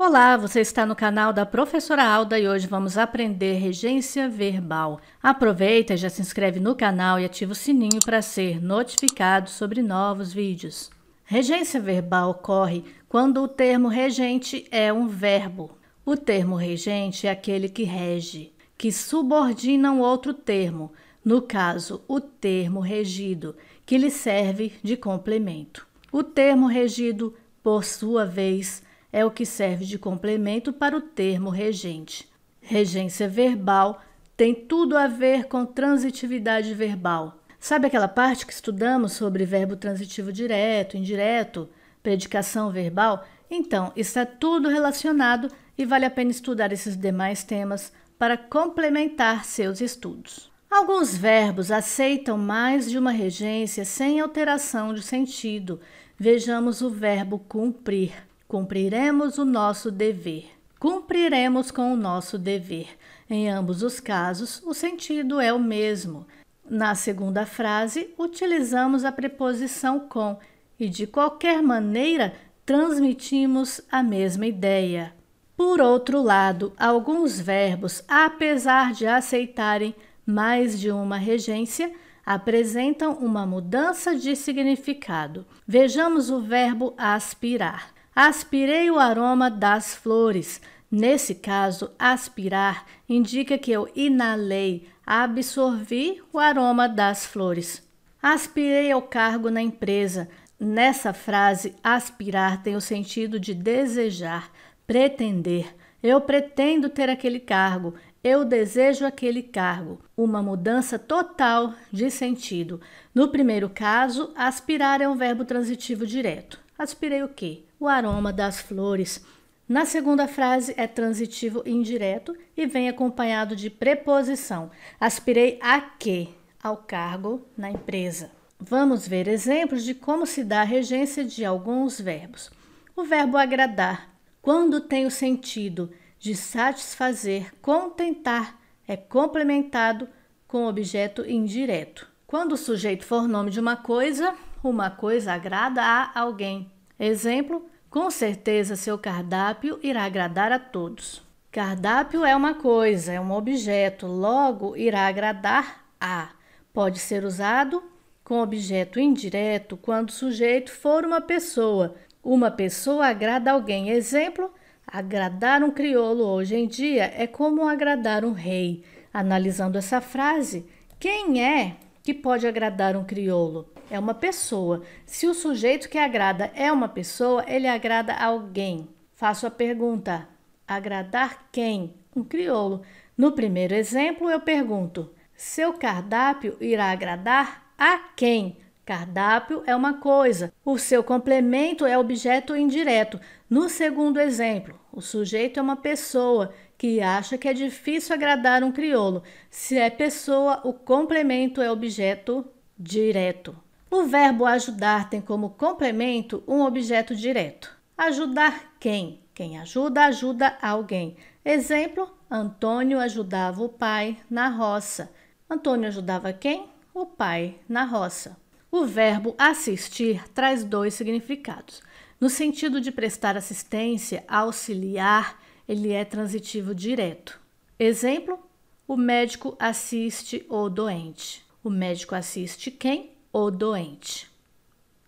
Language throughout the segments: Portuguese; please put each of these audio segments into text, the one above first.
Olá, você está no canal da Professora Alda e hoje vamos aprender regência verbal. Aproveita, já se inscreve no canal e ativa o sininho para ser notificado sobre novos vídeos. Regência verbal ocorre quando o termo regente é um verbo. O termo regente é aquele que rege, que subordina um outro termo, no caso, o termo regido, que lhe serve de complemento. O termo regido, por sua vez, é o que serve de complemento para o termo regente. Regência verbal tem tudo a ver com transitividade verbal. Sabe aquela parte que estudamos sobre verbo transitivo direto, indireto, predicação verbal? Então, está é tudo relacionado e vale a pena estudar esses demais temas para complementar seus estudos. Alguns verbos aceitam mais de uma regência sem alteração de sentido. Vejamos o verbo cumprir. Cumpriremos o nosso dever. Cumpriremos com o nosso dever. Em ambos os casos, o sentido é o mesmo. Na segunda frase, utilizamos a preposição com e, de qualquer maneira, transmitimos a mesma ideia. Por outro lado, alguns verbos, apesar de aceitarem mais de uma regência, apresentam uma mudança de significado. Vejamos o verbo aspirar. Aspirei o aroma das flores. Nesse caso, aspirar indica que eu inalei, absorvi o aroma das flores. Aspirei ao cargo na empresa. Nessa frase, aspirar tem o sentido de desejar, pretender. Eu pretendo ter aquele cargo, eu desejo aquele cargo. Uma mudança total de sentido. No primeiro caso, aspirar é um verbo transitivo direto. Aspirei o quê? o aroma das flores. Na segunda frase é transitivo indireto e vem acompanhado de preposição. Aspirei a quê? Ao cargo na empresa. Vamos ver exemplos de como se dá a regência de alguns verbos. O verbo agradar, quando tem o sentido de satisfazer, contentar, é complementado com objeto indireto. Quando o sujeito for nome de uma coisa, uma coisa agrada a alguém, Exemplo: com certeza seu cardápio irá agradar a todos. Cardápio é uma coisa, é um objeto, logo irá agradar a. Pode ser usado com objeto indireto quando o sujeito for uma pessoa. Uma pessoa agrada alguém. Exemplo: agradar um crioulo hoje em dia é como agradar um rei. Analisando essa frase, quem é que pode agradar um crioulo? é uma pessoa. Se o sujeito que agrada é uma pessoa, ele agrada alguém. Faço a pergunta: agradar quem? Um crioulo. No primeiro exemplo, eu pergunto: seu cardápio irá agradar a quem? Cardápio é uma coisa, o seu complemento é objeto indireto. No segundo exemplo, o sujeito é uma pessoa que acha que é difícil agradar um crioulo. Se é pessoa, o complemento é objeto direto. O verbo ajudar tem como complemento um objeto direto. Ajudar quem? Quem ajuda, ajuda alguém. Exemplo: Antônio ajudava o pai na roça. Antônio ajudava quem? O pai na roça. O verbo assistir traz dois significados. No sentido de prestar assistência, auxiliar, ele é transitivo direto. Exemplo: o médico assiste o doente. O médico assiste quem? o doente.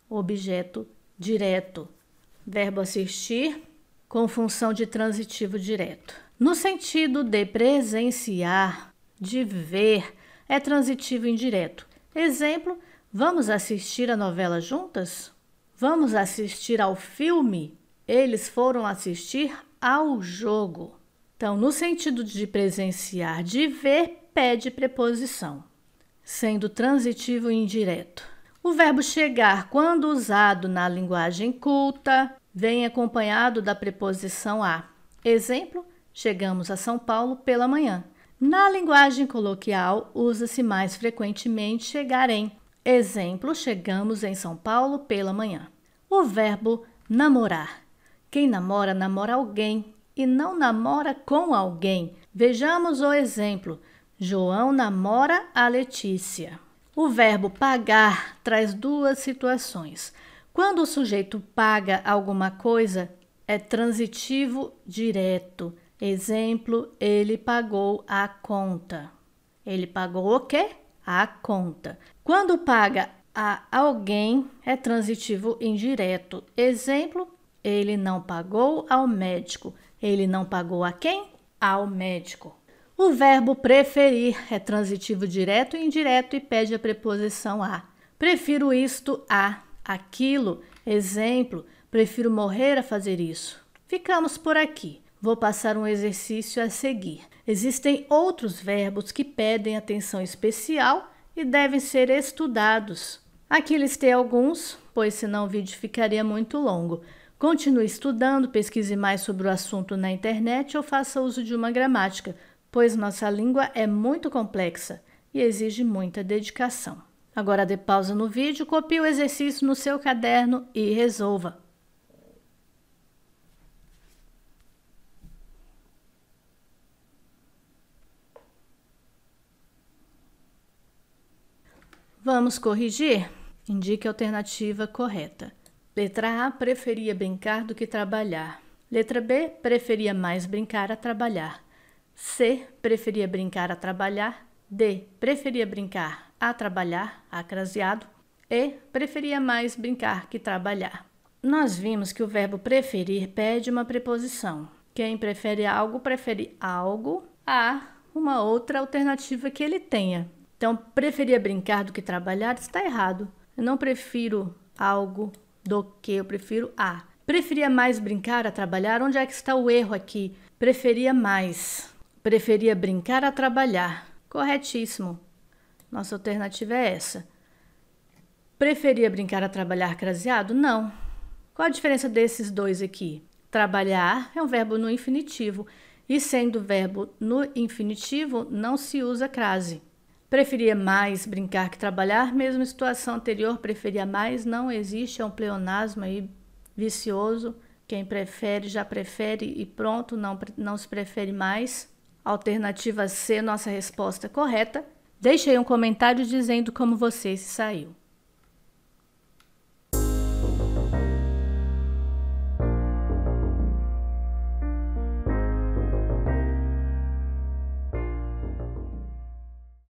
Objeto direto. Verbo assistir com função de transitivo direto. No sentido de presenciar, de ver, é transitivo indireto. Exemplo: vamos assistir a novela juntas? Vamos assistir ao filme? Eles foram assistir ao jogo. Então, no sentido de presenciar, de ver, pede preposição sendo transitivo e indireto. O verbo chegar, quando usado na linguagem culta, vem acompanhado da preposição a. Exemplo: chegamos a São Paulo pela manhã. Na linguagem coloquial, usa-se mais frequentemente chegar em. Exemplo: chegamos em São Paulo pela manhã. O verbo namorar. Quem namora, namora alguém e não namora com alguém. Vejamos o exemplo: João namora a Letícia. O verbo pagar traz duas situações. Quando o sujeito paga alguma coisa, é transitivo direto. Exemplo, ele pagou a conta. Ele pagou o quê? A conta. Quando paga a alguém, é transitivo indireto. Exemplo, ele não pagou ao médico. Ele não pagou a quem? Ao médico. O verbo preferir é transitivo direto e indireto e pede a preposição a. Prefiro isto a aquilo. Exemplo: prefiro morrer a fazer isso. Ficamos por aqui. Vou passar um exercício a seguir. Existem outros verbos que pedem atenção especial e devem ser estudados. Aqui listei alguns, pois senão o vídeo ficaria muito longo. Continue estudando, pesquise mais sobre o assunto na internet ou faça uso de uma gramática pois nossa língua é muito complexa e exige muita dedicação. Agora dê pausa no vídeo, copie o exercício no seu caderno e resolva. Vamos corrigir? Indique a alternativa correta. Letra A preferia brincar do que trabalhar. Letra B preferia mais brincar a trabalhar. C. Preferia brincar a trabalhar. D. Preferia brincar a trabalhar, acraseado. E. Preferia mais brincar que trabalhar. Nós vimos que o verbo preferir pede uma preposição. Quem prefere algo, prefere algo a uma outra alternativa que ele tenha. Então, preferia brincar do que trabalhar está errado. Eu não prefiro algo do que, eu prefiro a. Preferia mais brincar a trabalhar? Onde é que está o erro aqui? Preferia mais. Preferia brincar a trabalhar. Corretíssimo. Nossa alternativa é essa. Preferia brincar a trabalhar craseado? Não. Qual a diferença desses dois aqui? Trabalhar é um verbo no infinitivo e, sendo verbo no infinitivo, não se usa crase. Preferia mais brincar que trabalhar, mesmo situação anterior, preferia mais, não existe, é um pleonasmo aí vicioso. Quem prefere já prefere e pronto, não, não se prefere mais. Alternativa C, nossa resposta correta. Deixe aí um comentário dizendo como você se saiu.